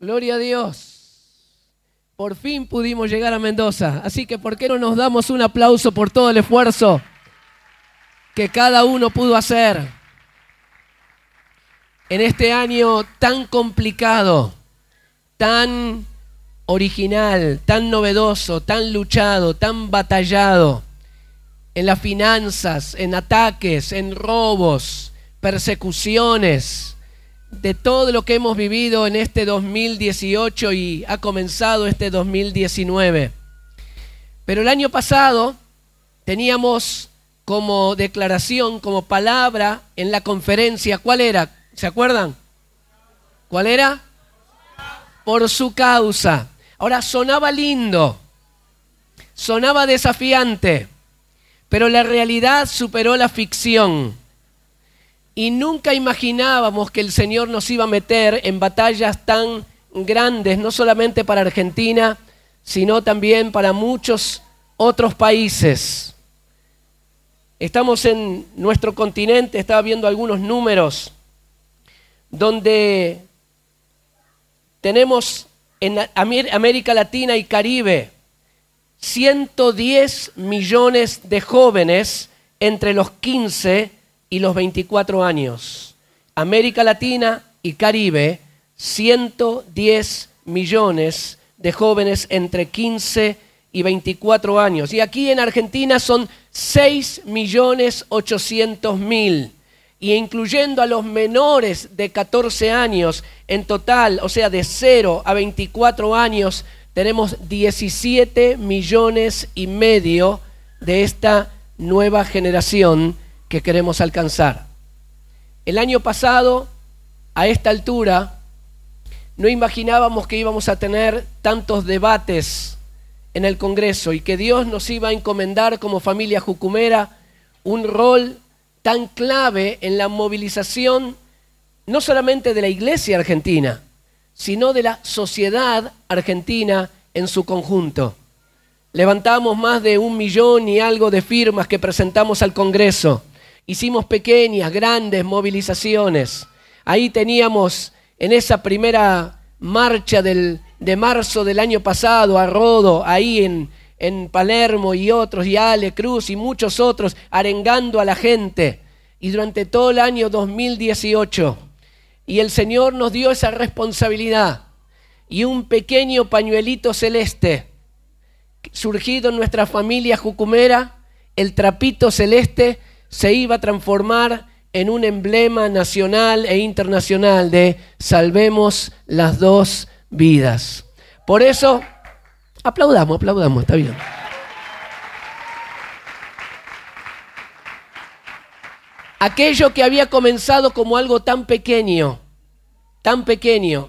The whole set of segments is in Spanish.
Gloria a Dios. Por fin pudimos llegar a Mendoza. Así que, ¿por qué no nos damos un aplauso por todo el esfuerzo que cada uno pudo hacer en este año tan complicado, tan original, tan novedoso, tan luchado, tan batallado, en las finanzas, en ataques, en robos, persecuciones, de todo lo que hemos vivido en este 2018 y ha comenzado este 2019. Pero el año pasado teníamos como declaración, como palabra en la conferencia, ¿cuál era? ¿Se acuerdan? ¿Cuál era? Por su causa. Ahora, sonaba lindo, sonaba desafiante, pero la realidad superó la ficción y nunca imaginábamos que el Señor nos iba a meter en batallas tan grandes, no solamente para Argentina, sino también para muchos otros países. Estamos en nuestro continente, estaba viendo algunos números, donde tenemos en América Latina y Caribe 110 millones de jóvenes entre los 15 y los 24 años. América Latina y Caribe, 110 millones de jóvenes entre 15 y 24 años. Y aquí en Argentina son 6 millones 800 mil. Y incluyendo a los menores de 14 años, en total, o sea, de 0 a 24 años, tenemos 17 millones y medio de esta nueva generación que queremos alcanzar. El año pasado, a esta altura, no imaginábamos que íbamos a tener tantos debates en el Congreso y que Dios nos iba a encomendar como familia jucumera un rol tan clave en la movilización no solamente de la iglesia argentina, sino de la sociedad argentina en su conjunto. Levantamos más de un millón y algo de firmas que presentamos al Congreso. Hicimos pequeñas, grandes movilizaciones. Ahí teníamos en esa primera marcha del, de marzo del año pasado a Rodo, ahí en, en Palermo y otros, y Ale Cruz y muchos otros, arengando a la gente. Y durante todo el año 2018. Y el Señor nos dio esa responsabilidad y un pequeño pañuelito celeste surgido en nuestra familia jucumera, el trapito celeste se iba a transformar en un emblema nacional e internacional de salvemos las dos vidas. Por eso, aplaudamos, aplaudamos, está bien. Aquello que había comenzado como algo tan pequeño, tan pequeño,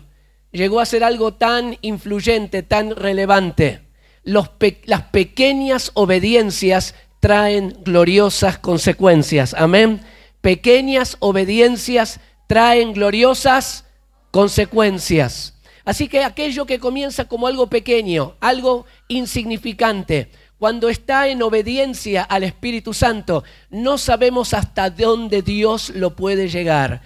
llegó a ser algo tan influyente, tan relevante. las pequeñas obediencias traen gloriosas consecuencias. Amén. Pequeñas obediencias traen gloriosas consecuencias. Así que aquello que comienza como algo pequeño, algo insignificante, cuando está en obediencia al Espíritu Santo, no sabemos hasta dónde Dios lo puede llegar,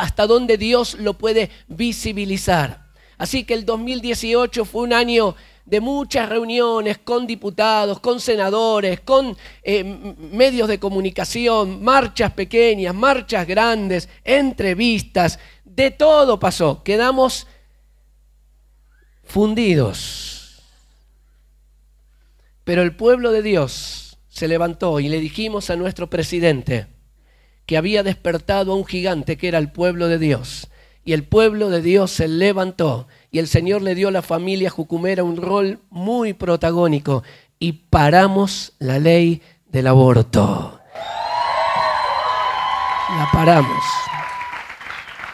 hasta dónde Dios lo puede visibilizar. Así que el 2018 fue un año de muchas reuniones con diputados, con senadores, con eh, medios de comunicación, marchas pequeñas, marchas grandes, entrevistas, de todo pasó. Quedamos fundidos. Pero el pueblo de Dios se levantó y le dijimos a nuestro presidente que había despertado a un gigante que era el pueblo de Dios. Y el pueblo de Dios se levantó y el Señor le dio a la familia jucumera un rol muy protagónico y paramos la ley del aborto. La paramos.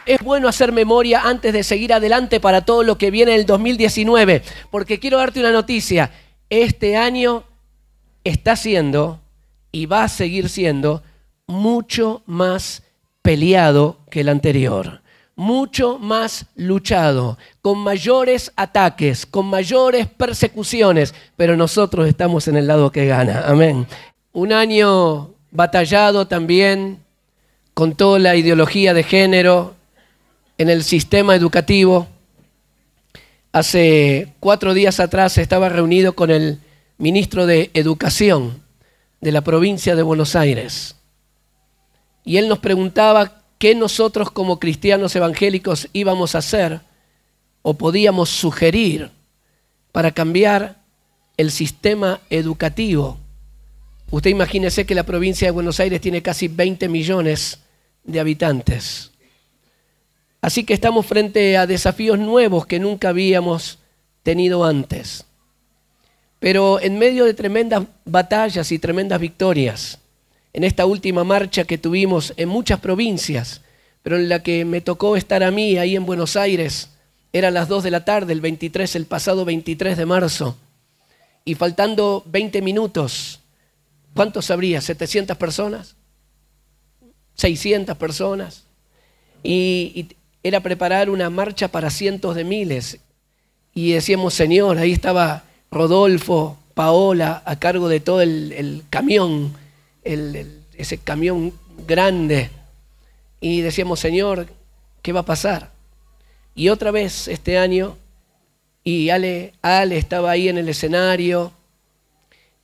Es bueno hacer memoria antes de seguir adelante para todo lo que viene en el 2019, porque quiero darte una noticia. Este año está siendo y va a seguir siendo mucho más peleado que el anterior mucho más luchado, con mayores ataques, con mayores persecuciones, pero nosotros estamos en el lado que gana. Amén. Un año batallado también con toda la ideología de género en el sistema educativo. Hace cuatro días atrás estaba reunido con el ministro de Educación de la provincia de Buenos Aires. Y él nos preguntaba ¿qué nosotros como cristianos evangélicos íbamos a hacer o podíamos sugerir para cambiar el sistema educativo? Usted imagínese que la provincia de Buenos Aires tiene casi 20 millones de habitantes. Así que estamos frente a desafíos nuevos que nunca habíamos tenido antes. Pero en medio de tremendas batallas y tremendas victorias, en esta última marcha que tuvimos en muchas provincias, pero en la que me tocó estar a mí ahí en Buenos Aires, eran las 2 de la tarde, el 23, el pasado 23 de marzo, y faltando 20 minutos, ¿cuántos habría? ¿700 personas? ¿600 personas? Y, era preparar una marcha para cientos de miles. Y decíamos, Señor, ahí estaba Rodolfo, Paola, a cargo de todo el, el camión ese camión grande y decíamos, Señor, ¿qué va a pasar? Y otra vez este año, y Ale, Ale estaba ahí en el escenario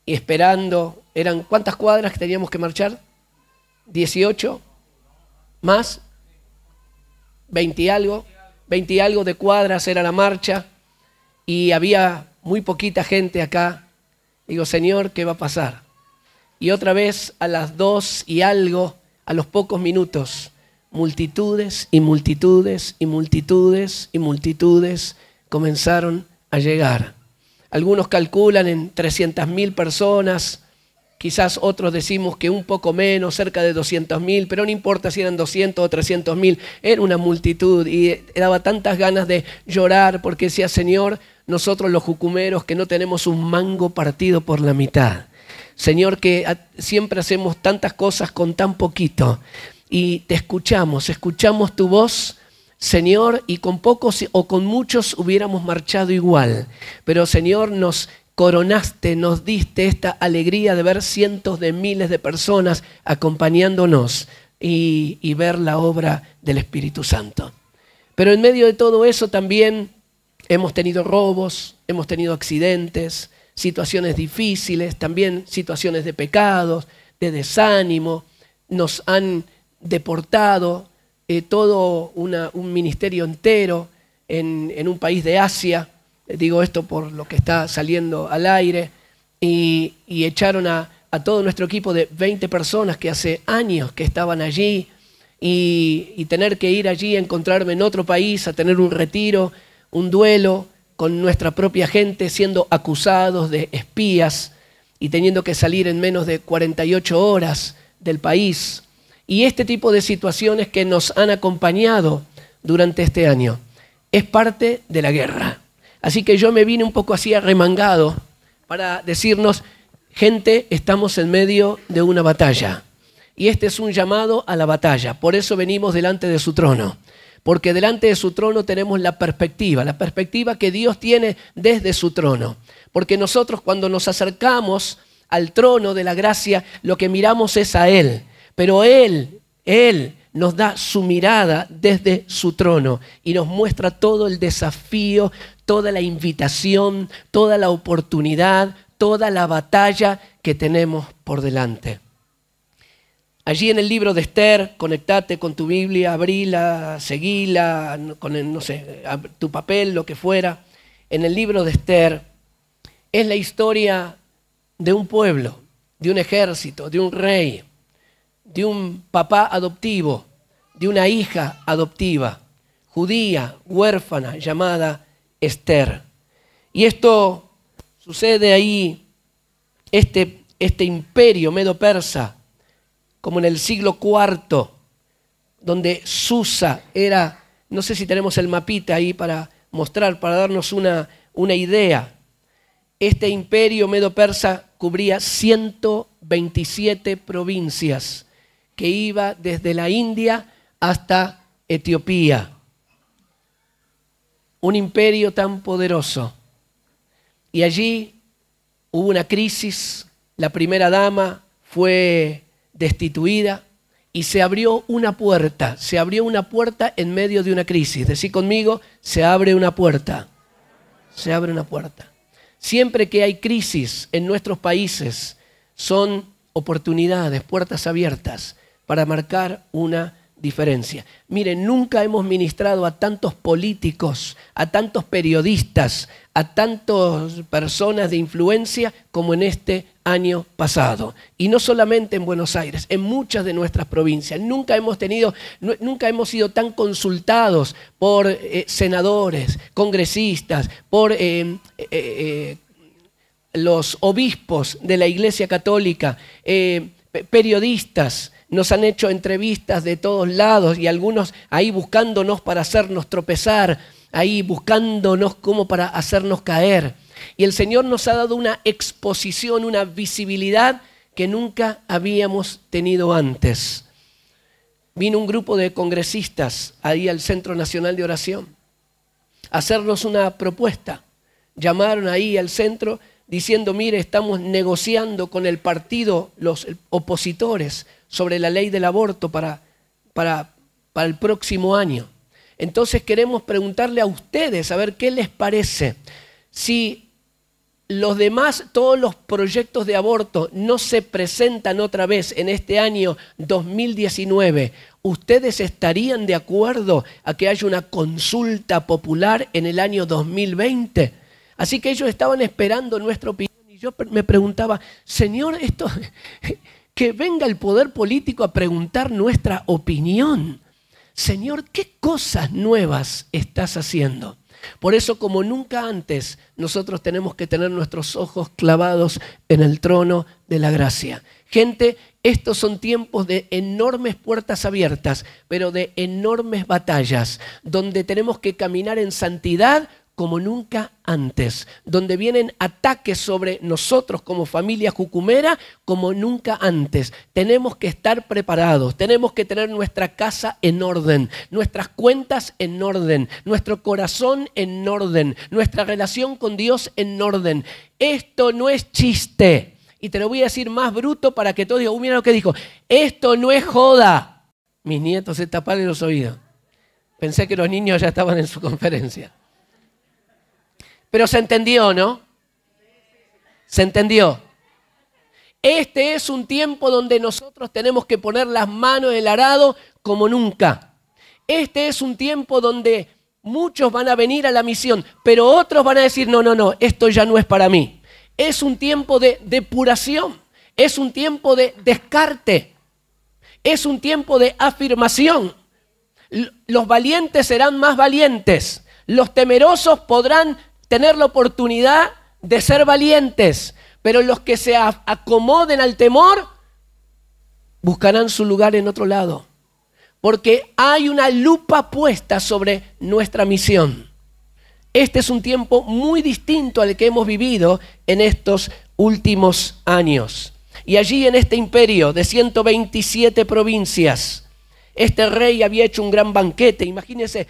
y esperando, eran cuántas cuadras que teníamos que marchar? 18 más 20 algo, 20 algo de cuadras era la marcha y había muy poquita gente acá. Digo, Señor, ¿qué va a pasar? Y otra vez a las dos y algo, a los pocos minutos, multitudes y multitudes y multitudes y multitudes comenzaron a llegar. Algunos calculan en mil personas, quizás otros decimos que un poco menos, cerca de mil, pero no importa si eran 200 o mil, era una multitud y daba tantas ganas de llorar porque decía, Señor, nosotros los jucumeros que no tenemos un mango partido por la mitad. Señor, que siempre hacemos tantas cosas con tan poquito y te escuchamos, escuchamos tu voz. Señor, y con pocos o con muchos hubiéramos marchado igual, pero Señor, nos coronaste, nos diste esta alegría de ver cientos de miles de personas acompañándonos y, ver la obra del Espíritu Santo. Pero en medio de todo eso también hemos tenido robos, hemos tenido accidentes, situaciones difíciles, también situaciones de pecados, de desánimo, nos han deportado eh, todo un ministerio entero en, un país de Asia, digo esto por lo que está saliendo al aire, y, echaron a, todo nuestro equipo de 20 personas que hace años que estaban allí, y tener que ir allí a encontrarme en otro país, a tener un retiro, un duelo, con nuestra propia gente, siendo acusados de espías y teniendo que salir en menos de 48 horas del país. Y este tipo de situaciones que nos han acompañado durante este año es parte de la guerra. Así que yo me vine un poco así arremangado para decirnos, gente, estamos en medio de una batalla. Y este es un llamado a la batalla. Por eso venimos delante de su trono porque delante de su trono tenemos la perspectiva, la perspectiva que Dios tiene desde su trono. Porque nosotros cuando nos acercamos al trono de la gracia, lo que miramos es a Él, pero Él, Él nos da su mirada desde su trono y nos muestra todo el desafío, toda la invitación, toda la oportunidad, toda la batalla que tenemos por delante. Allí en el libro de Esther, conectate con tu Biblia, abrila, seguíla con no sé, tu papel, lo que fuera. En el libro de Esther es la historia de un pueblo, de un ejército, de un rey, de un papá adoptivo, de una hija adoptiva, judía, huérfana, llamada Esther. Y esto sucede ahí, este, este imperio medo-persa como en el siglo IV, donde Susa era, no sé si tenemos el mapita ahí para mostrar, para darnos una, una idea. Este imperio medo-persa cubría 127 provincias que iba desde la India hasta Etiopía. Un imperio tan poderoso. Y allí hubo una crisis. La primera dama fue destituida y se abrió una puerta, se abrió una puerta en medio de una crisis. Decí conmigo, se abre una puerta, se abre una puerta. Siempre que hay crisis en nuestros países, son oportunidades, puertas abiertas para marcar una diferencia. Miren, nunca hemos ministrado a tantos políticos, a tantos periodistas, a tantas personas de influencia como en este año pasado. Y no solamente en Buenos Aires, en muchas de nuestras provincias. Nunca hemos tenido, nunca hemos sido tan consultados por eh, senadores, congresistas, por eh, eh, los obispos de la Iglesia Católica, periodistas. Nos han hecho entrevistas de todos lados y algunos ahí buscándonos para hacernos tropezar, ahí buscándonos como para hacernos caer. Y el Señor nos ha dado una exposición, una visibilidad que nunca habíamos tenido antes. Vino un grupo de congresistas ahí al Centro Nacional de Oración a hacernos una propuesta. Llamaron ahí al centro diciendo, mire, estamos negociando con el partido, los opositores, sobre la ley del aborto para, para, para el próximo año. Entonces queremos preguntarle a ustedes, a ver qué les parece, si los demás, todos los proyectos de aborto no se presentan otra vez en este año 2019, ¿ustedes estarían de acuerdo a que haya una consulta popular en el año 2020? Así que ellos estaban esperando nuestra opinión y yo me preguntaba, Señor, esto, que venga el poder político a preguntar nuestra opinión. Señor, ¿qué cosas nuevas estás haciendo? Por eso, como nunca antes, nosotros tenemos que tener nuestros ojos clavados en el trono de la gracia. Gente, estos son tiempos de enormes puertas abiertas, pero de enormes batallas, donde tenemos que caminar en santidad como nunca antes, donde vienen ataques sobre nosotros como familia cucumera como nunca antes. Tenemos que estar preparados, tenemos que tener nuestra casa en orden, nuestras cuentas en orden, nuestro corazón en orden, nuestra relación con Dios en orden. Esto no es chiste. Y te lo voy a decir más bruto para que todos digan, uh, mira lo que dijo, esto no es joda. Mis nietos se taparon los oídos. Pensé que los niños ya estaban en su conferencia. Pero se entendió, ¿no? Se entendió. Este es un tiempo donde nosotros tenemos que poner las manos en el arado como nunca. Este es un tiempo donde muchos van a venir a la misión, pero otros van a decir, no, no, no, esto ya no es para mí. Es un tiempo de depuración, es un tiempo de descarte, es un tiempo de afirmación. Los valientes serán más valientes, los temerosos podrán tener la oportunidad de ser valientes, pero los que se acomoden al temor buscarán su lugar en otro lado, porque hay una lupa puesta sobre nuestra misión. Este es un tiempo muy distinto al que hemos vivido en estos últimos años. Y allí en este imperio de 127 provincias, este rey había hecho un gran banquete, imagínense,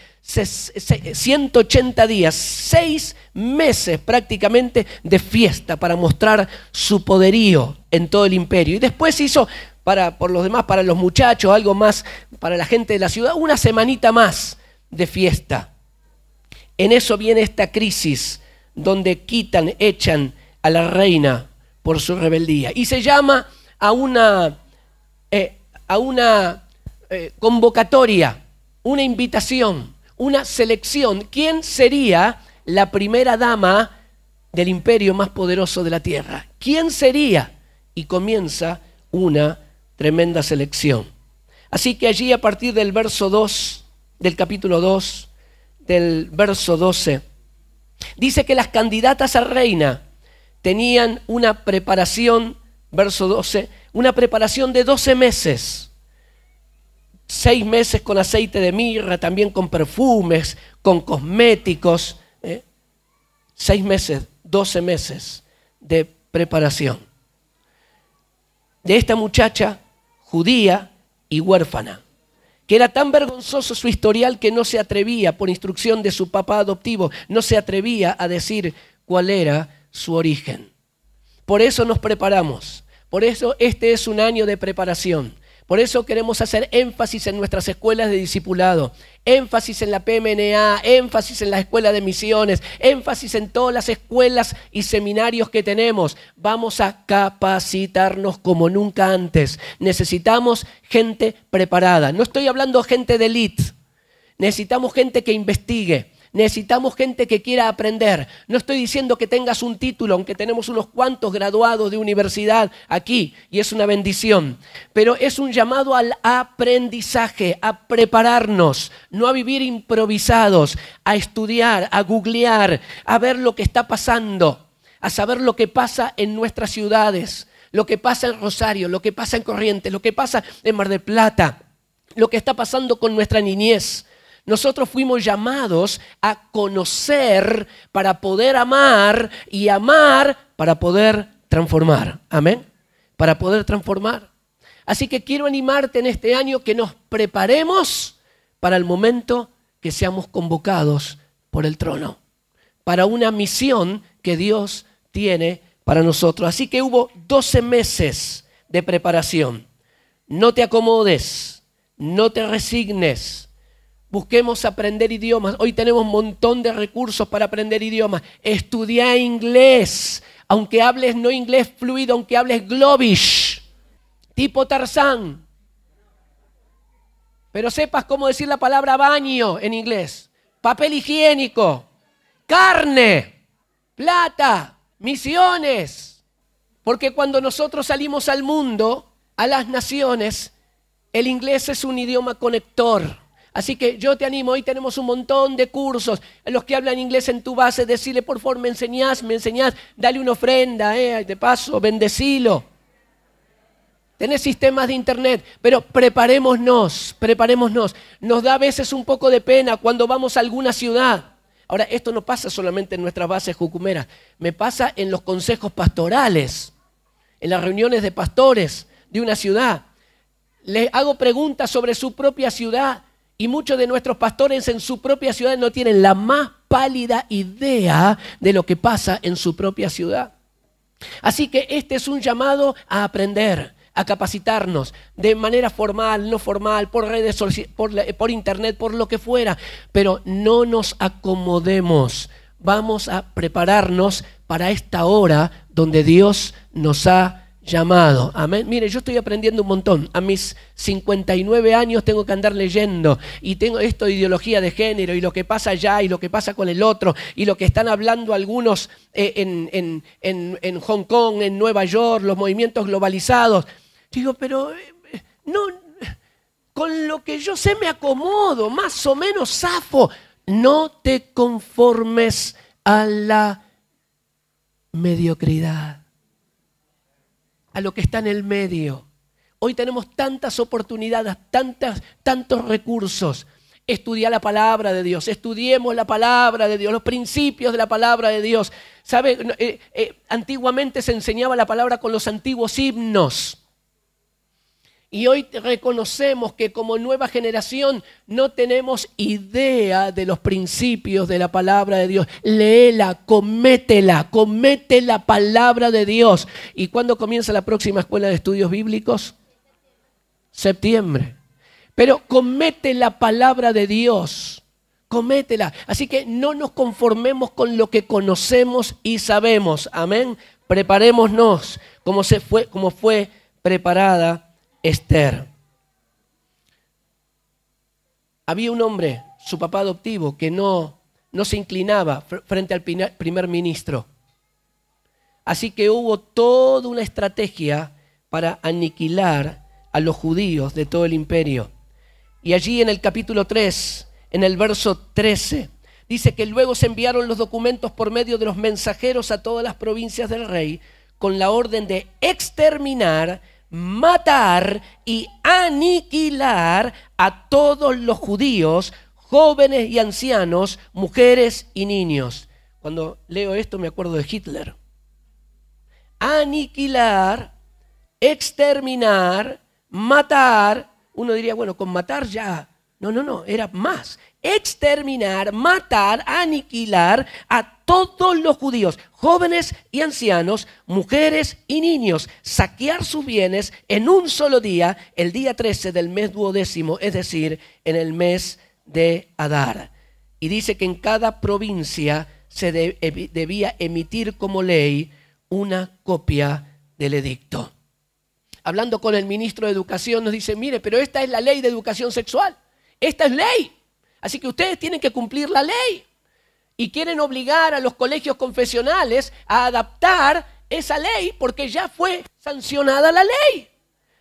180 días, seis meses prácticamente de fiesta para mostrar su poderío en todo el imperio. Y después hizo para por los demás, para los muchachos, algo más para la gente de la ciudad, una semanita más de fiesta. En eso viene esta crisis donde quitan, echan a la reina por su rebeldía. Y se llama a una, eh, a una eh, convocatoria, una invitación, una selección. ¿Quién sería la primera dama del imperio más poderoso de la tierra? ¿Quién sería? Y comienza una tremenda selección. Así que allí a partir del verso 2, del capítulo 2, del verso 12, dice que las candidatas a reina tenían una preparación, verso 12, una preparación de 12 meses seis meses con aceite de mirra, también con perfumes, con cosméticos. ¿eh? Seis meses, doce meses de preparación. De esta muchacha judía y huérfana, que era tan vergonzoso su historial que no se atrevía, por instrucción de su papá adoptivo, no se atrevía a decir cuál era su origen. Por eso nos preparamos, por eso este es un año de preparación por eso queremos hacer énfasis en nuestras escuelas de discipulado, énfasis en la PMNA, énfasis en la escuela de misiones, énfasis en todas las escuelas y seminarios que tenemos. Vamos a capacitarnos como nunca antes. Necesitamos gente preparada. No estoy hablando gente de elite. Necesitamos gente que investigue, Necesitamos gente que quiera aprender. No estoy diciendo que tengas un título, aunque tenemos unos cuantos graduados de universidad aquí, y es una bendición. Pero es un llamado al aprendizaje, a prepararnos, no a vivir improvisados, a estudiar, a googlear, a ver lo que está pasando, a saber lo que pasa en nuestras ciudades, lo que pasa en Rosario, lo que pasa en Corrientes, lo que pasa en Mar del Plata, lo que está pasando con nuestra niñez nosotros fuimos llamados a conocer para poder amar y amar para poder transformar. Amén. Para poder transformar. Así que quiero animarte en este año que nos preparemos para el momento que seamos convocados por el trono, para una misión que Dios tiene para nosotros. Así que hubo 12 meses de preparación. No te acomodes, no te resignes, Busquemos aprender idiomas. Hoy tenemos un montón de recursos para aprender idiomas. Estudia inglés, aunque hables no inglés fluido, aunque hables globish, tipo Tarzán. Pero sepas cómo decir la palabra baño en inglés, papel higiénico, carne, plata, misiones. Porque cuando nosotros salimos al mundo, a las naciones, el inglés es un idioma conector Así que yo te animo, hoy tenemos un montón de cursos. Los que hablan inglés en tu base, decirle, por favor, me enseñás, me enseñás, dale una ofrenda, eh, de paso, bendecilo. Tenés sistemas de internet, pero preparémonos, preparémonos. Nos da a veces un poco de pena cuando vamos a alguna ciudad. Ahora, esto no pasa solamente en nuestras bases jucumeras, me pasa en los consejos pastorales, en las reuniones de pastores de una ciudad. Les hago preguntas sobre su propia ciudad y muchos de nuestros pastores en su propia ciudad no tienen la más pálida idea de lo que pasa en su propia ciudad. Así que este es un llamado a aprender, a capacitarnos de manera formal, no formal, por redes por, por internet, por lo que fuera. Pero no nos acomodemos. Vamos a prepararnos para esta hora donde Dios nos ha llamado. Amén. Mire, yo estoy aprendiendo un montón. A mis 59 años tengo que andar leyendo y tengo esto de ideología de género y lo que pasa allá y lo que pasa con el otro y lo que están hablando algunos eh, en, Hong Kong, en Nueva York, los movimientos globalizados. Digo, pero eh, no, con lo que yo sé me acomodo, más o menos zafo. No te conformes a la mediocridad a lo que está en el medio. Hoy tenemos tantas oportunidades, tantas, tantos recursos. Estudiar la palabra de Dios, estudiemos la palabra de Dios, los principios de la palabra de Dios. ¿Sabe? Eh, eh, antiguamente se enseñaba la palabra con los antiguos himnos. Y hoy reconocemos que como nueva generación no tenemos idea de los principios de la palabra de Dios. Léela, cométela, comete la palabra de Dios. ¿Y cuándo comienza la próxima escuela de estudios bíblicos? Septiembre. Pero comete la palabra de Dios. Cométela. Así que no nos conformemos con lo que conocemos y sabemos. Amén. Preparémonos como, se fue, como fue preparada Esther. Había un hombre, su papá adoptivo, que no, no se inclinaba frente al primer ministro. Así que hubo toda una estrategia para aniquilar a los judíos de todo el imperio. Y allí en el capítulo 3, en el verso 13, dice que luego se enviaron los documentos por medio de los mensajeros a todas las provincias del rey con la orden de exterminar matar y aniquilar a todos los judíos, jóvenes y ancianos, mujeres y niños. Cuando leo esto me acuerdo de Hitler. Aniquilar, exterminar, matar. Uno diría, bueno, con matar ya no, no, no, era más. Exterminar, matar, aniquilar a todos los judíos, jóvenes y ancianos, mujeres y niños, saquear sus bienes en un solo día, el día 13 del mes duodécimo, es decir, en el mes de Adar. Y dice que en cada provincia se debía emitir como ley una copia del edicto. Hablando con el ministro de Educación nos dice, mire, pero esta es la ley de educación sexual. Esta es ley. Así que ustedes tienen que cumplir la ley. Y quieren obligar a los colegios confesionales a adaptar esa ley porque ya fue sancionada la ley.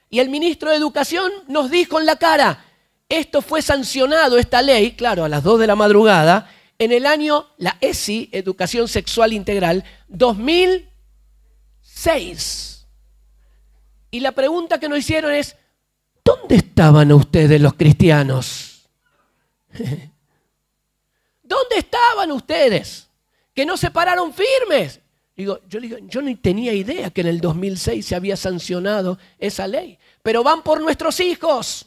Y el ministro de Educación nos dijo en la cara, esto fue sancionado, esta ley, claro, a las 2 de la madrugada, en el año, la ESI, Educación Sexual Integral, 2006. Y la pregunta que nos hicieron es, ¿Dónde estaban ustedes los cristianos? ¿Dónde estaban ustedes? Que no se pararon firmes. Digo, yo digo, yo no tenía idea que en el 2006 se había sancionado esa ley, pero van por nuestros hijos.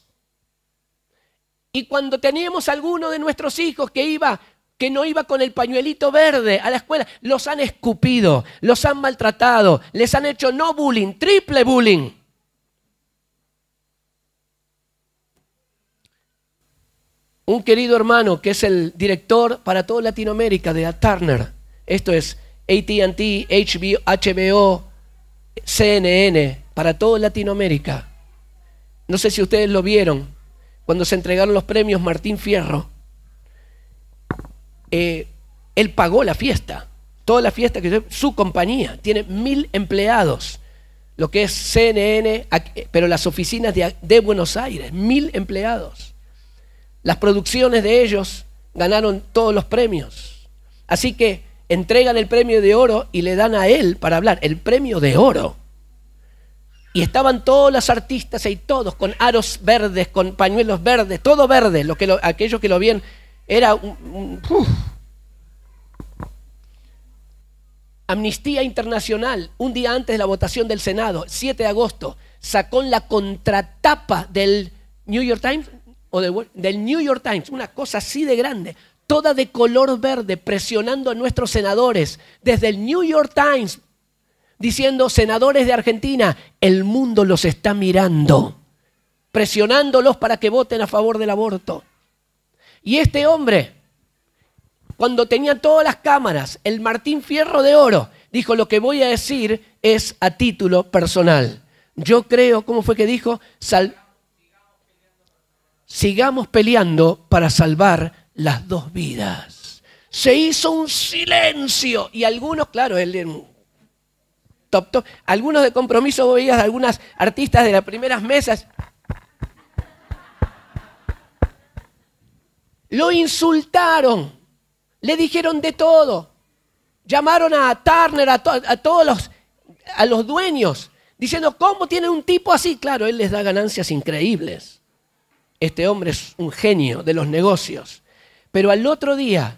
Y cuando teníamos alguno de nuestros hijos que iba que no iba con el pañuelito verde a la escuela, los han escupido, los han maltratado, les han hecho no bullying, triple bullying. un querido hermano que es el director para toda Latinoamérica de Turner. Esto es ATT, HBO, CNN, para toda Latinoamérica. No sé si ustedes lo vieron cuando se entregaron los premios Martín Fierro. Eh, él pagó la fiesta, toda la fiesta que su compañía tiene mil empleados, lo que es CNN, pero las oficinas de Buenos Aires, mil empleados las producciones de ellos ganaron todos los premios. Así que entregan el premio de oro y le dan a él para hablar el premio de oro. Y estaban todos los artistas y todos con aros verdes, con pañuelos verdes, todo verde. Lo que aquellos que lo vieron era un, Amnistía Internacional, un día antes de la votación del Senado, 7 de agosto, sacó la contratapa del New York Times, o del New York Times, una cosa así de grande, toda de color verde, presionando a nuestros senadores, desde el New York Times, diciendo, senadores de Argentina, el mundo los está mirando, presionándolos para que voten a favor del aborto. Y este hombre, cuando tenía todas las cámaras, el Martín Fierro de Oro, dijo, lo que voy a decir es a título personal. Yo creo, ¿cómo fue que dijo? Sal sigamos peleando para salvar las dos vidas. Se hizo un silencio y algunos, claro, él top, top, algunos de compromiso algunas artistas de las primeras mesas. Lo insultaron, le dijeron de todo. Llamaron a Turner, a, todos a los dueños, diciendo, ¿cómo tiene un tipo así? Claro, él les da ganancias increíbles este hombre es un genio de los negocios. Pero al otro día,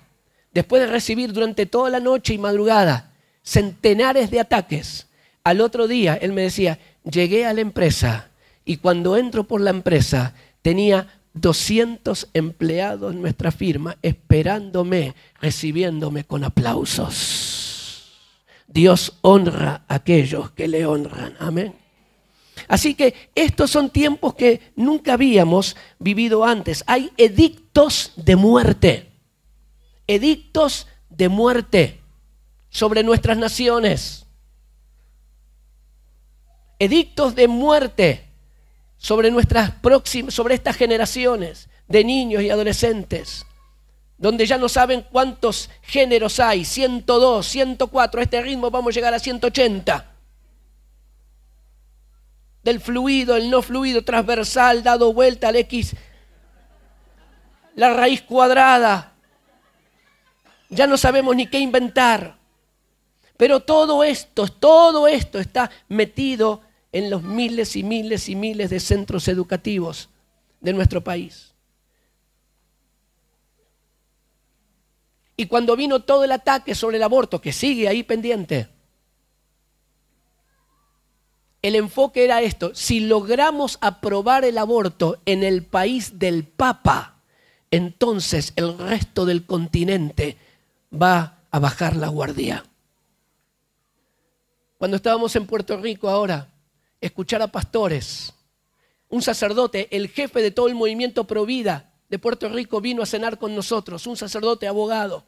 después de recibir durante toda la noche y madrugada centenares de ataques, al otro día él me decía, llegué a la empresa y cuando entro por la empresa tenía 200 empleados en nuestra firma esperándome, recibiéndome con aplausos. Dios honra a aquellos que le honran. Amén. Así que estos son tiempos que nunca habíamos vivido antes. Hay edictos de muerte, edictos de muerte sobre nuestras naciones, edictos de muerte sobre nuestras próximas, sobre estas generaciones de niños y adolescentes, donde ya no saben cuántos géneros hay, 102, 104, a este ritmo vamos a llegar a 180 del fluido, el no fluido, transversal, dado vuelta al X, la raíz cuadrada. Ya no sabemos ni qué inventar. Pero todo esto, todo esto está metido en los miles y miles y miles de centros educativos de nuestro país. Y cuando vino todo el ataque sobre el aborto, que sigue ahí pendiente, el enfoque era esto, si logramos aprobar el aborto en el país del Papa, entonces el resto del continente va a bajar la guardia. Cuando estábamos en Puerto Rico ahora, escuchar a pastores, un sacerdote, el jefe de todo el movimiento Provida de Puerto Rico vino a cenar con nosotros, un sacerdote abogado,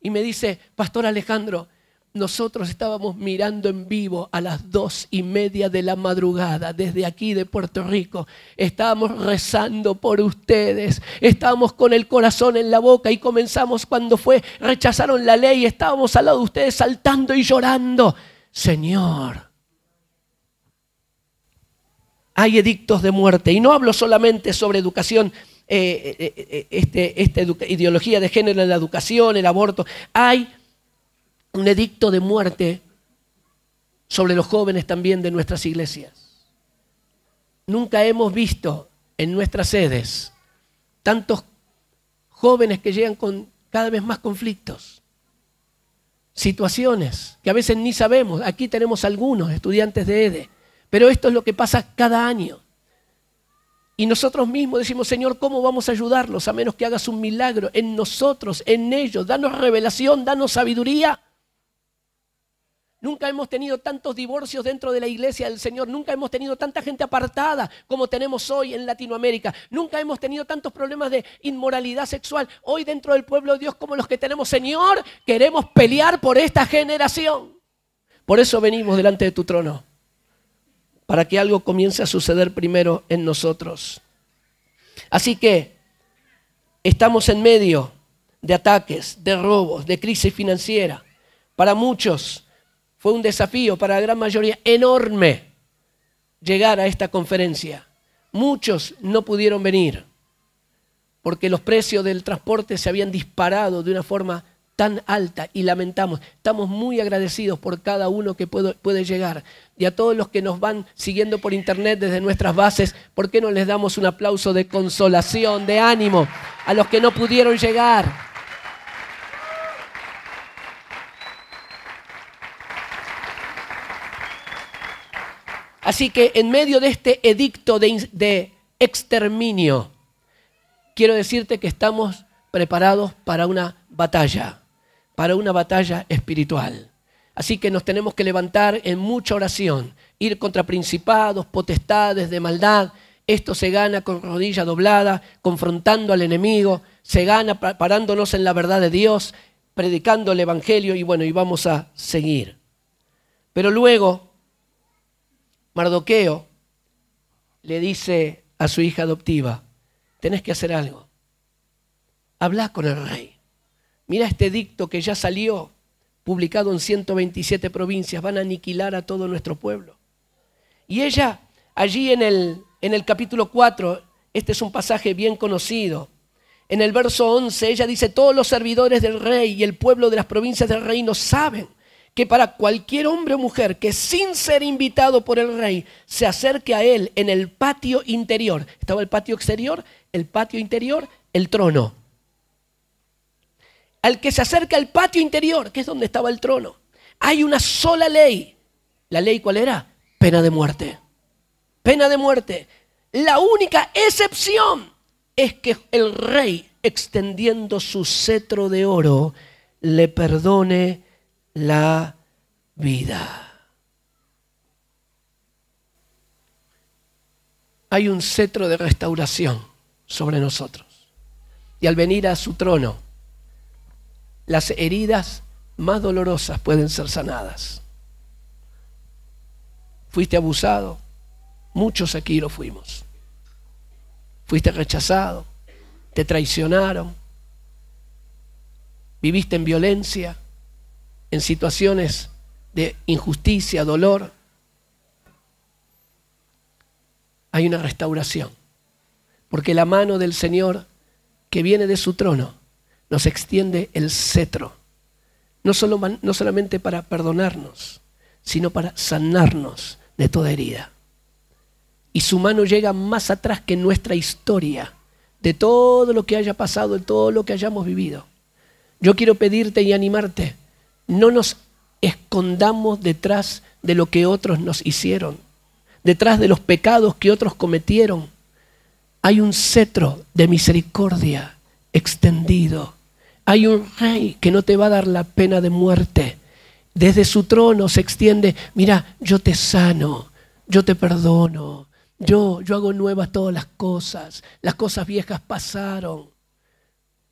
y me dice, Pastor Alejandro, nosotros estábamos mirando en vivo a las dos y media de la madrugada desde aquí de Puerto Rico. Estábamos rezando por ustedes, estábamos con el corazón en la boca y comenzamos cuando fue, rechazaron la ley, estábamos al lado de ustedes saltando y llorando. Señor, hay edictos de muerte y no hablo solamente sobre educación. Eh, eh, eh, este, esta ideología de género en la educación, el aborto, hay un edicto de muerte sobre los jóvenes también de nuestras iglesias. Nunca hemos visto en nuestras sedes tantos jóvenes que llegan con cada vez más conflictos, situaciones que a veces ni sabemos. Aquí tenemos algunos estudiantes de EDE, pero esto es lo que pasa cada año. Y nosotros mismos decimos, Señor, ¿cómo vamos a ayudarlos a menos que hagas un milagro en nosotros, en ellos? Danos revelación, danos sabiduría Nunca hemos tenido tantos divorcios dentro de la iglesia del Señor. Nunca hemos tenido tanta gente apartada como tenemos hoy en Latinoamérica. Nunca hemos tenido tantos problemas de inmoralidad sexual hoy dentro del pueblo de Dios como los que tenemos. Señor, queremos pelear por esta generación. Por eso venimos delante de tu trono. Para que algo comience a suceder primero en nosotros. Así que estamos en medio de ataques, de robos, de crisis financiera. Para muchos fue un desafío para la gran mayoría enorme llegar a esta conferencia. Muchos no pudieron venir porque los precios del transporte se habían disparado de una forma tan alta y lamentamos. Estamos muy agradecidos por cada uno que puede, puede, llegar y a todos los que nos van siguiendo por internet desde nuestras bases, ¿por qué no les damos un aplauso de consolación, de ánimo a los que no pudieron llegar? Así que en medio de este edicto de, exterminio, quiero decirte que estamos preparados para una batalla, para una batalla espiritual. Así que nos tenemos que levantar en mucha oración, ir contra principados, potestades de maldad. Esto se gana con rodilla doblada, confrontando al enemigo, se gana parándonos en la verdad de Dios, predicando el Evangelio y bueno, y vamos a seguir. Pero luego Mardoqueo le dice a su hija adoptiva, tenés que hacer algo. Habla con el rey. Mira este dicto que ya salió, publicado en 127 provincias, van a aniquilar a todo nuestro pueblo. Y ella, allí en el, capítulo 4, este es un pasaje bien conocido, en el verso 11 ella dice, todos los servidores del rey y el pueblo de las provincias del reino saben que para cualquier hombre o mujer que sin ser invitado por el rey se acerque a él en el patio interior, estaba el patio exterior, el patio interior, el trono. Al que se acerca al patio interior, que es donde estaba el trono, hay una sola ley. ¿La ley cuál era? Pena de muerte. Pena de muerte. La única excepción es que el rey, extendiendo su cetro de oro, le perdone la vida. Hay un cetro de restauración sobre nosotros. Y al venir a su trono, las heridas más dolorosas pueden ser sanadas. Fuiste abusado, muchos aquí lo fuimos. Fuiste rechazado, te traicionaron, viviste en violencia, en situaciones de injusticia, dolor, hay una restauración. Porque la mano del Señor que viene de su trono nos extiende el cetro, no, solo, no solamente para perdonarnos, sino para sanarnos de toda herida. Y su mano llega más atrás que nuestra historia, de todo lo que haya pasado, de todo lo que hayamos vivido. Yo quiero pedirte y animarte no nos escondamos detrás de lo que otros nos hicieron, detrás de los pecados que otros cometieron. Hay un cetro de misericordia extendido. Hay un rey que no te va a dar la pena de muerte. Desde su trono se extiende, mira, yo te sano, yo te perdono, yo, yo hago nuevas todas las cosas, las cosas viejas pasaron.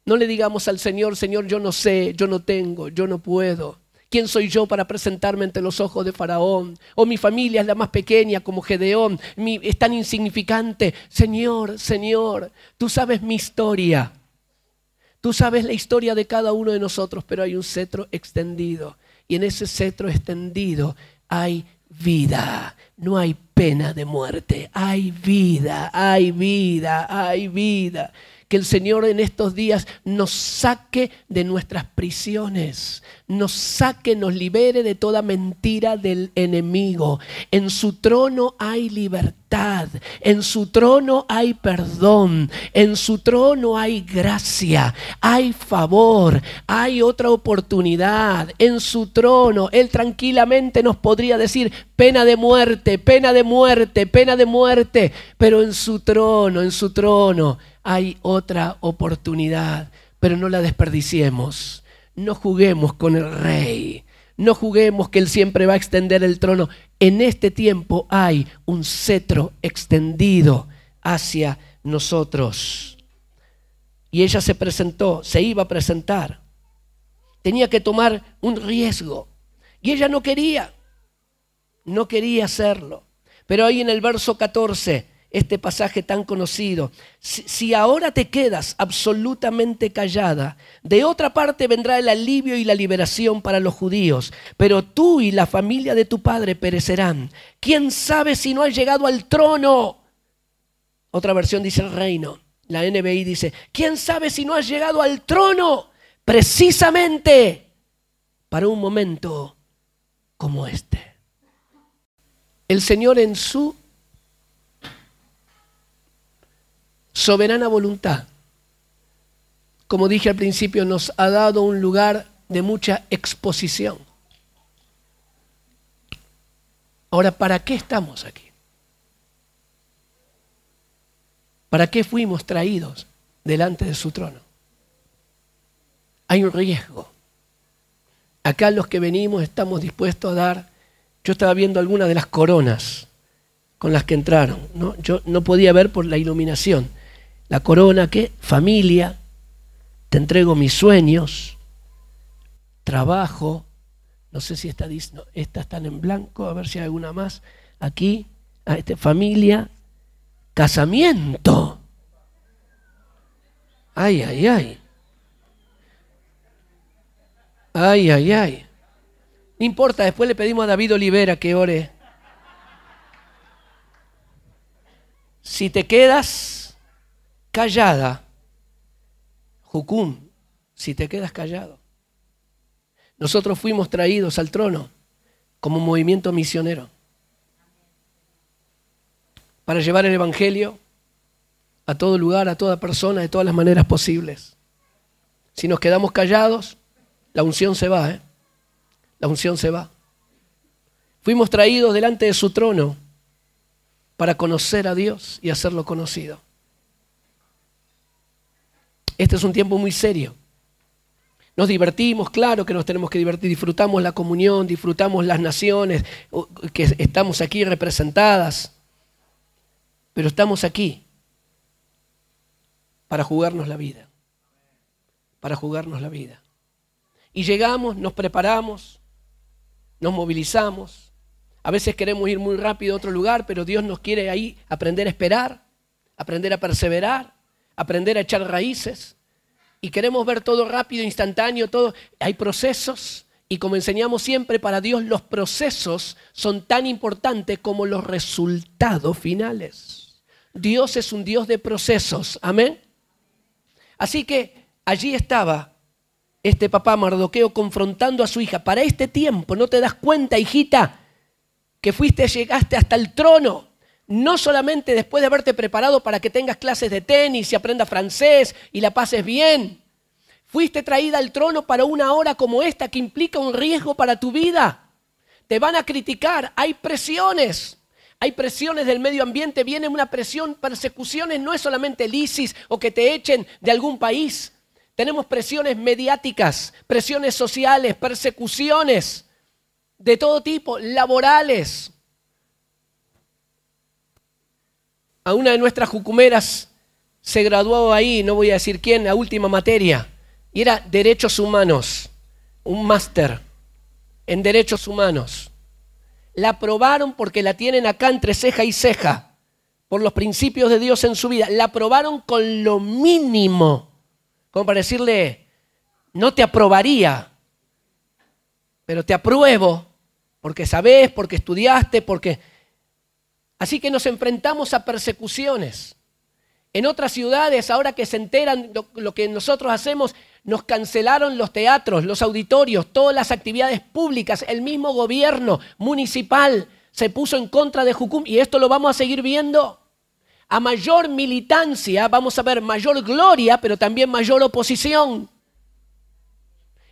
No le digamos al Señor, Señor, yo no sé, yo no tengo, yo no puedo. ¿Quién soy yo para presentarme ante los ojos de Faraón? O oh, mi familia es la más pequeña como Gedeón, mi, es tan insignificante. Señor, Señor, tú sabes mi historia. Tú sabes la historia de cada uno de nosotros, pero hay un cetro extendido. Y en ese cetro extendido hay vida, no hay pena de muerte, hay vida, hay vida, hay vida que el Señor en estos días nos saque de nuestras prisiones, nos saque, nos libere de toda mentira del enemigo. En su trono hay libertad, en su trono hay perdón, en su trono hay gracia, hay favor, hay otra oportunidad. En su trono, Él tranquilamente nos podría decir pena de muerte, pena de muerte, pena de muerte, pero en su trono, en su trono hay otra oportunidad, pero no la desperdiciemos no juguemos con el rey, no juguemos que él siempre va a extender el trono. En este tiempo hay un cetro extendido hacia nosotros. Y ella se presentó, se iba a presentar. Tenía que tomar un riesgo. Y ella no quería, no quería hacerlo. Pero ahí en el verso 14 este pasaje tan conocido. Si, ahora te quedas absolutamente callada, de otra parte vendrá el alivio y la liberación para los judíos, pero tú y la familia de tu padre perecerán. ¿Quién sabe si no has llegado al trono? Otra versión dice el reino. La NBI dice, ¿quién sabe si no has llegado al trono precisamente para un momento como este? El Señor en su soberana voluntad, como dije al principio, nos ha dado un lugar de mucha exposición. Ahora, ¿para qué estamos aquí? ¿Para qué fuimos traídos delante de su trono? Hay un riesgo. Acá los que venimos estamos dispuestos a dar. Yo estaba viendo algunas de las coronas con las que entraron. ¿no? Yo no podía ver por la iluminación la corona, ¿qué? Familia, te entrego mis sueños, trabajo. No sé si esta, estas están en blanco, a ver si hay alguna más. Aquí, a ah, este, familia, casamiento. Ay, ay, ay. Ay, ay, ay. No importa, después le pedimos a David Olivera que ore. Si te quedas, callada, Jucum, si te quedas callado. Nosotros fuimos traídos al trono como un movimiento misionero para llevar el Evangelio a todo lugar, a toda persona, de todas las maneras posibles. Si nos quedamos callados, la unción se va, ¿eh? La unción se va. Fuimos traídos delante de su trono para conocer a Dios y hacerlo conocido. Este es un tiempo muy serio. Nos divertimos, claro que nos tenemos que divertir, disfrutamos la comunión, disfrutamos las naciones que estamos aquí representadas, pero estamos aquí para jugarnos la vida, para jugarnos la vida. Y llegamos, nos preparamos, nos movilizamos, a veces queremos ir muy rápido a otro lugar, pero Dios nos quiere ahí aprender a esperar, aprender a perseverar, aprender a echar raíces y queremos ver todo rápido, instantáneo, todo. Hay procesos y como enseñamos siempre, para Dios los procesos son tan importantes como los resultados finales. Dios es un Dios de procesos, amén. Así que allí estaba este papá Mardoqueo confrontando a su hija. Para este tiempo, ¿no te das cuenta, hijita, que fuiste, llegaste hasta el trono? no solamente después de haberte preparado para que tengas clases de tenis y aprendas francés y la pases bien. Fuiste traída al trono para una hora como esta que implica un riesgo para tu vida. Te van a criticar, hay presiones. Hay presiones del medio ambiente, viene una presión, persecuciones, no es solamente el ISIS o que te echen de algún país. Tenemos presiones mediáticas, presiones sociales, persecuciones de todo tipo, laborales. a una de nuestras jucumeras se graduó ahí, no voy a decir quién, la última materia, y era Derechos Humanos, un máster en Derechos Humanos. La aprobaron porque la tienen acá entre ceja y ceja, por los principios de Dios en su vida. La aprobaron con lo mínimo, como para decirle, no te aprobaría, pero te apruebo, porque sabes, porque estudiaste, porque Así que nos enfrentamos a persecuciones. En otras ciudades, ahora que se enteran lo, que nosotros hacemos, nos cancelaron los teatros, los auditorios, todas las actividades públicas. El mismo gobierno municipal se puso en contra de Jucum y esto lo vamos a seguir viendo. A mayor militancia vamos a ver mayor gloria, pero también mayor oposición.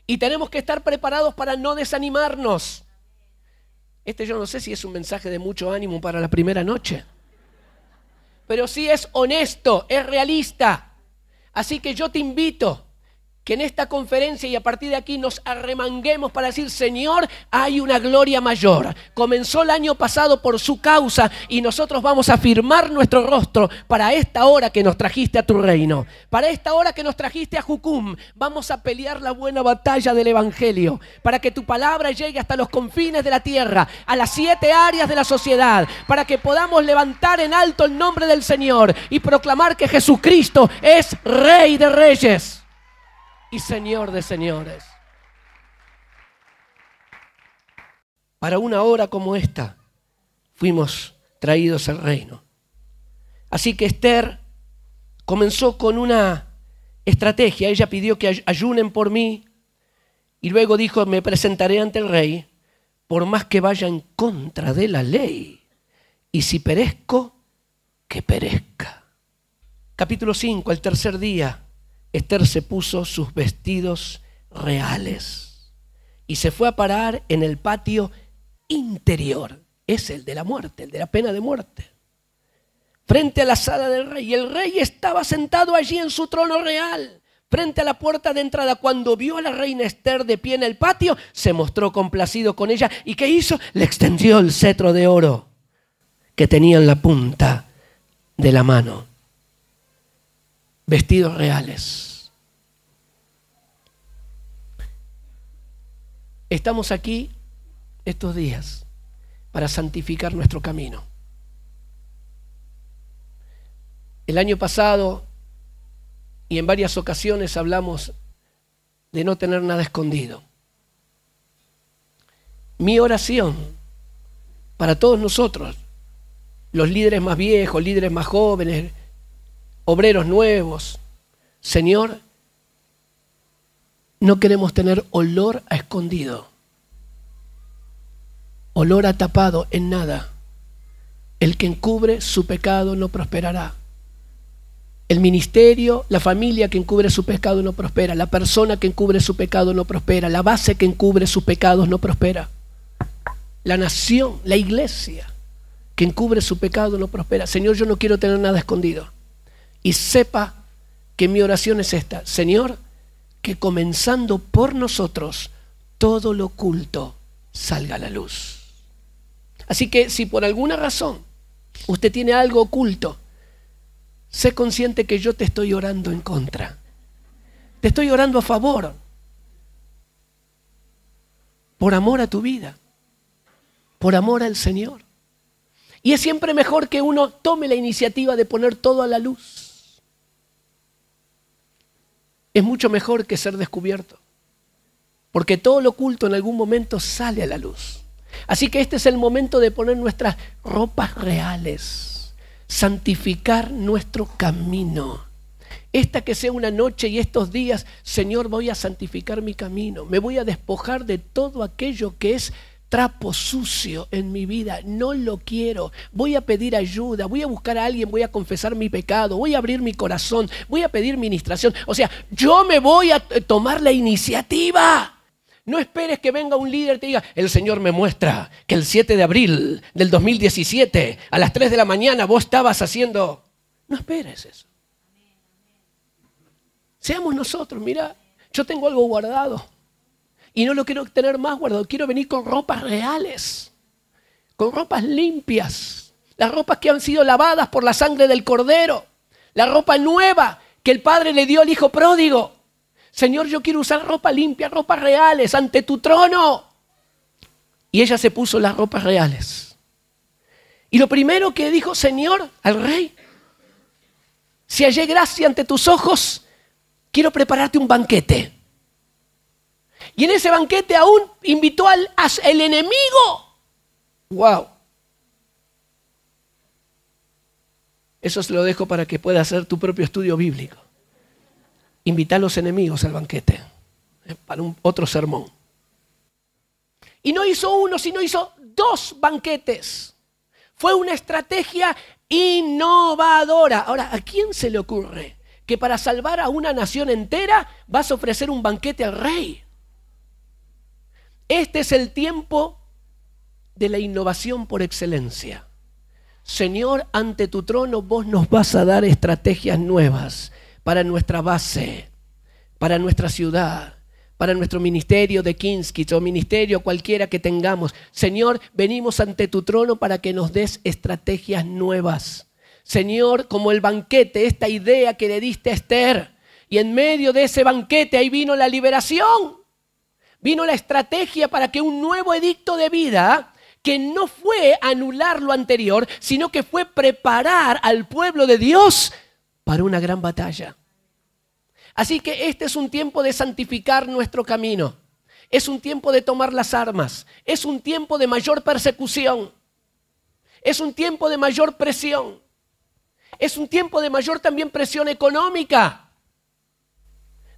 Y tenemos que estar preparados para no desanimarnos. Este yo no sé si es un mensaje de mucho ánimo para la primera noche, pero sí es honesto, es realista. Así que yo te invito que en esta conferencia y a partir de aquí nos arremanguemos para decir, Señor, hay una gloria mayor. Comenzó el año pasado por su causa y nosotros vamos a firmar nuestro rostro para esta hora que nos trajiste a tu reino, para esta hora que nos trajiste a Jucum. Vamos a pelear la buena batalla del Evangelio, para que tu palabra llegue hasta los confines de la tierra, a las siete áreas de la sociedad, para que podamos levantar en alto el nombre del Señor y proclamar que Jesucristo es Rey de Reyes y Señor de señores. Para una hora como esta fuimos traídos al reino. Así que Esther comenzó con una estrategia. Ella pidió que ayunen por mí y luego dijo, me presentaré ante el rey, por más que vaya en contra de la ley. Y si perezco, que perezca. Capítulo 5, el tercer día. Esther se puso sus vestidos reales y se fue a parar en el patio interior. Es el de la muerte, el de la pena de muerte. Frente a la sala del rey. El rey estaba sentado allí en su trono real, frente a la puerta de entrada. Cuando vio a la reina Esther de pie en el patio, se mostró complacido con ella. ¿Y qué hizo? Le extendió el cetro de oro que tenía en la punta de la mano vestidos reales. Estamos aquí estos días para santificar nuestro camino. El año pasado y en varias ocasiones hablamos de no tener nada escondido. Mi oración para todos nosotros, los líderes más viejos, líderes más jóvenes, obreros nuevos. Señor, no queremos tener olor a escondido, olor a tapado en nada. El que encubre su pecado no prosperará. El ministerio, la familia que encubre su pecado no prospera, la persona que encubre su pecado no prospera, la base que encubre sus pecados no prospera, la nación, la iglesia que encubre su pecado no prospera. Señor, yo no quiero tener nada escondido y sepa que mi oración es esta, Señor, que comenzando por nosotros todo lo oculto salga a la luz. Así que si por alguna razón usted tiene algo oculto, sé consciente que yo te estoy orando en contra. Te estoy orando a favor. Por amor a tu vida. Por amor al Señor. Y es siempre mejor que uno tome la iniciativa de poner todo a la luz es mucho mejor que ser descubierto. Porque todo lo oculto en algún momento sale a la luz. Así que este es el momento de poner nuestras ropas reales, santificar nuestro camino. Esta que sea una noche y estos días, Señor, voy a santificar mi camino, me voy a despojar de todo aquello que es trapo sucio en mi vida, no lo quiero, voy a pedir ayuda, voy a buscar a alguien, voy a confesar mi pecado, voy a abrir mi corazón, voy a pedir ministración. O sea, yo me voy a tomar la iniciativa. No esperes que venga un líder y te diga, el Señor me muestra que el 7 de abril del 2017, a las 3 de la mañana, vos estabas haciendo... No esperes eso. Seamos nosotros, mira, yo tengo algo guardado y no lo quiero tener más guardado. Quiero venir con ropas reales, con ropas limpias, las ropas que han sido lavadas por la sangre del cordero, la ropa nueva que el Padre le dio al Hijo pródigo. Señor, yo quiero usar ropa limpia, ropas reales ante tu trono. Y ella se puso las ropas reales. Y lo primero que dijo Señor al rey, si hallé gracia ante tus ojos, quiero prepararte un banquete. Y en ese banquete aún invitó al, enemigo. ¡Wow! Eso se lo dejo para que puedas hacer tu propio estudio bíblico. Invitar a los enemigos al banquete, eh, para un, otro sermón. Y no hizo uno, sino hizo dos banquetes. Fue una estrategia innovadora. Ahora, ¿a quién se le ocurre que para salvar a una nación entera vas a ofrecer un banquete al rey? Este es el tiempo de la innovación por excelencia. Señor, ante tu trono vos nos vas a dar estrategias nuevas para nuestra base, para nuestra ciudad, para nuestro ministerio de Kinskich o ministerio cualquiera que tengamos. Señor, venimos ante tu trono para que nos des estrategias nuevas. Señor, como el banquete, esta idea que le diste a Esther, y en medio de ese banquete ahí vino la liberación vino la estrategia para que un nuevo edicto de vida que no fue anular lo anterior, sino que fue preparar al pueblo de Dios para una gran batalla. Así que este es un tiempo de santificar nuestro camino. Es un tiempo de tomar las armas. Es un tiempo de mayor persecución. Es un tiempo de mayor presión. Es un tiempo de mayor también presión económica.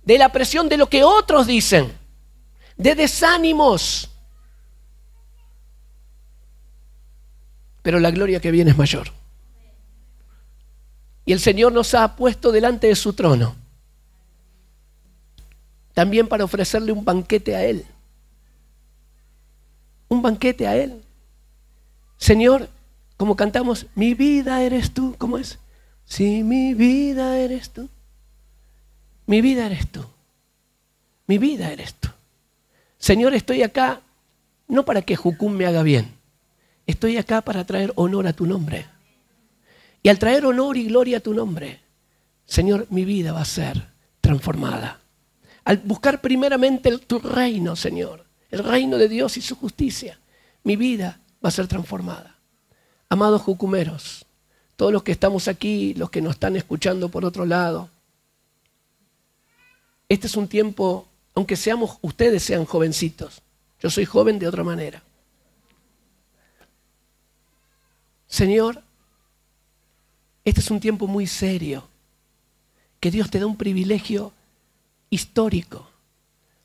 De la presión de lo que otros dicen de desánimos. Pero la gloria que viene es mayor. Y el Señor nos ha puesto delante de su trono. También para ofrecerle un banquete a Él. Un banquete a Él. Señor, como cantamos, mi vida eres tú. ¿Cómo es? Si mi vida eres tú. Mi vida eres tú. Mi vida eres tú. Señor, estoy acá no para que Jucum me haga bien, estoy acá para traer honor a tu nombre. Y al traer honor y gloria a tu nombre, Señor, mi vida va a ser transformada. Al buscar primeramente tu reino, Señor, el reino de Dios y su justicia, mi vida va a ser transformada. Amados jucumeros, todos los que estamos aquí, los que nos están escuchando por otro lado, este es un tiempo aunque seamos ustedes sean jovencitos. Yo soy joven de otra manera. Señor, este es un tiempo muy serio, que Dios te da un privilegio histórico.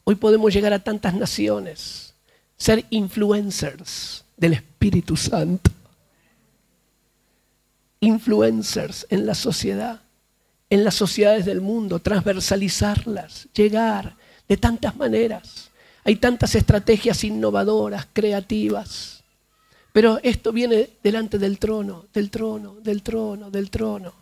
Hoy podemos llegar a tantas naciones, ser influencers del Espíritu Santo, influencers en la sociedad, en las sociedades del mundo, transversalizarlas, llegar, de tantas maneras. Hay tantas estrategias innovadoras, creativas. Pero esto viene delante del trono, del trono, del trono, del trono.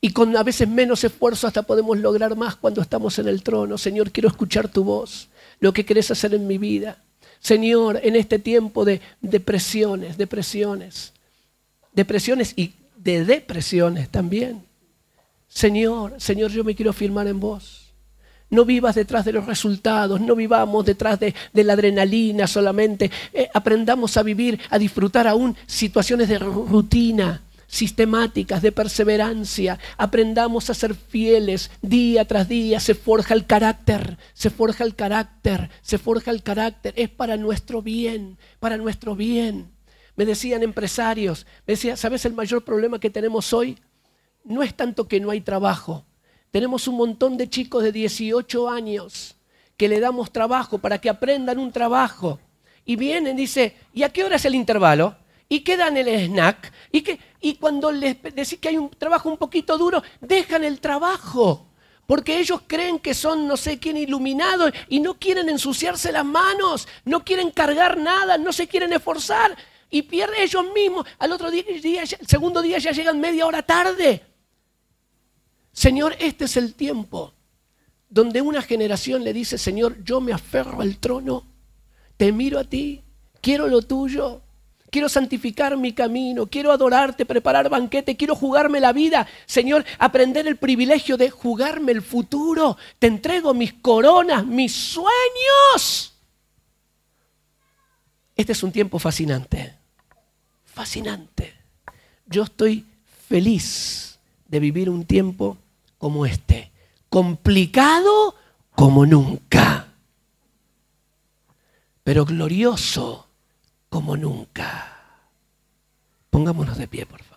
Y con a veces menos esfuerzo hasta podemos lograr más cuando estamos en el trono. Señor, quiero escuchar tu voz, lo que querés hacer en mi vida. Señor, en este tiempo de depresiones, depresiones, depresiones y de depresiones también. Señor, Señor, yo me quiero firmar en vos. No vivas detrás de los resultados, no vivamos detrás de, la adrenalina solamente. Eh, aprendamos a vivir, a disfrutar aún situaciones de rutina sistemáticas, de perseverancia. Aprendamos a ser fieles día tras día. Se forja el carácter, se forja el carácter, se forja el carácter. Es para nuestro bien, para nuestro bien. Me decían empresarios, me decían, ¿sabes el mayor problema que tenemos hoy? No es tanto que no hay trabajo, tenemos un montón de chicos de 18 años que le damos trabajo para que aprendan un trabajo. Y vienen, dice, ¿y a qué hora es el intervalo? Y quedan el snack. Y, que, y cuando les decís que hay un trabajo un poquito duro, dejan el trabajo. Porque ellos creen que son no sé quién iluminados y no quieren ensuciarse las manos, no quieren cargar nada, no se quieren esforzar. Y pierden ellos mismos. Al otro día, el segundo día ya llegan media hora tarde Señor, este es el tiempo donde una generación le dice, Señor, yo me aferro al trono, te miro a ti, quiero lo tuyo, quiero santificar mi camino, quiero adorarte, preparar banquete, quiero jugarme la vida, Señor, aprender el privilegio de jugarme el futuro, te entrego mis coronas, mis sueños. Este es un tiempo fascinante, fascinante. Yo estoy feliz de vivir un tiempo como este, complicado como nunca, pero glorioso como nunca. Pongámonos de pie, por favor.